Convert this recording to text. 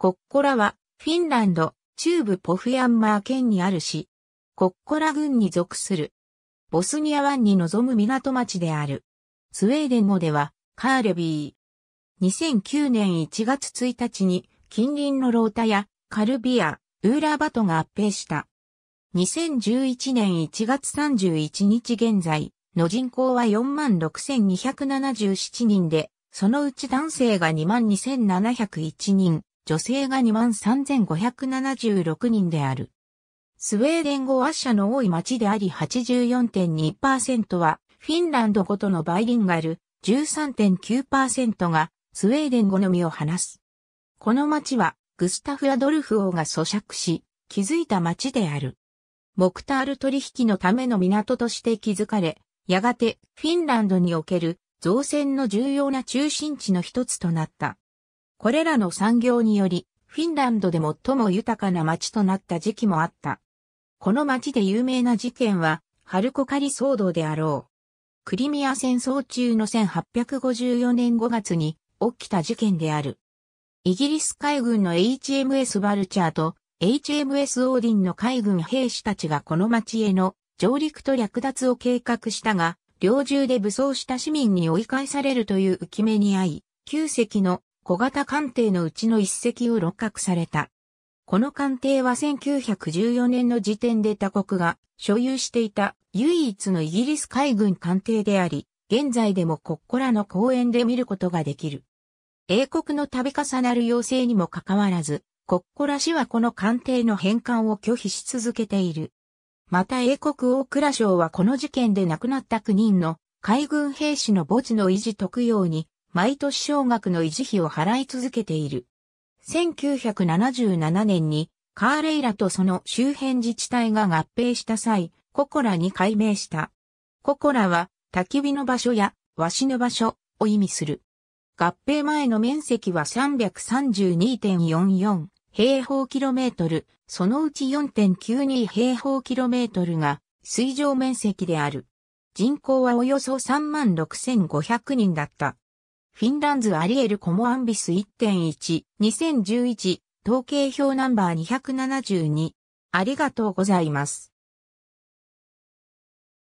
コッコラは、フィンランド、中部ポフヤンマー県にあるし、コッコラ郡に属する、ボスニア湾に望む港町である。スウェーデン語では、カーレビー。2009年1月1日に、近隣のロータや、カルビア、ウーラーバトが合併した。2011年1月31日現在の人口は46,277人で、そのうち男性が22,701人、女性が23,576人である。スウェーデン語話者の多い町であり84.2%はフィンランド語とのバイリンガル、13.9%がスウェーデン語のみを話す。この町はグスタフ・アドルフ王が咀嚼し、築いた町である。モクタール取引のための港として築かれ、やがてフィンランドにおける造船の重要な中心地の一つとなった。これらの産業により、フィンランドで最も豊かな町となった時期もあった。この町で有名な事件は、ハルコカリ騒動であろう。クリミア戦争中の1854年5月に起きた事件である。イギリス海軍の HMS バルチャーと HMS オーディンの海軍兵士たちがこの町への上陸と略奪を計画したが、領中で武装した市民に追い返されるという浮き目に遭い、旧隻の小型艦艇のうちの一隻を六角された。この艦艇は1914年の時点で他国が所有していた唯一のイギリス海軍艦艇であり、現在でも国庫らの公園で見ることができる。英国の度重なる要請にもかかわらず、国庫ら氏はこの艦艇の返還を拒否し続けている。また英国大倉省はこの事件で亡くなった9人の海軍兵士の墓地の維持特養に毎年少額の維持費を払い続けている。1977年にカーレイラとその周辺自治体が合併した際、ココラに改名した。ココラは焚き火の場所や和紙の場所を意味する。合併前の面積は332.44平方キロメートル、そのうち4.92平方キロメートルが水上面積である。人口はおよそ36,500人だった。フィンランズアリエルコモアンビス1.1、2011、統計表ナンバー272。ありがとうございます。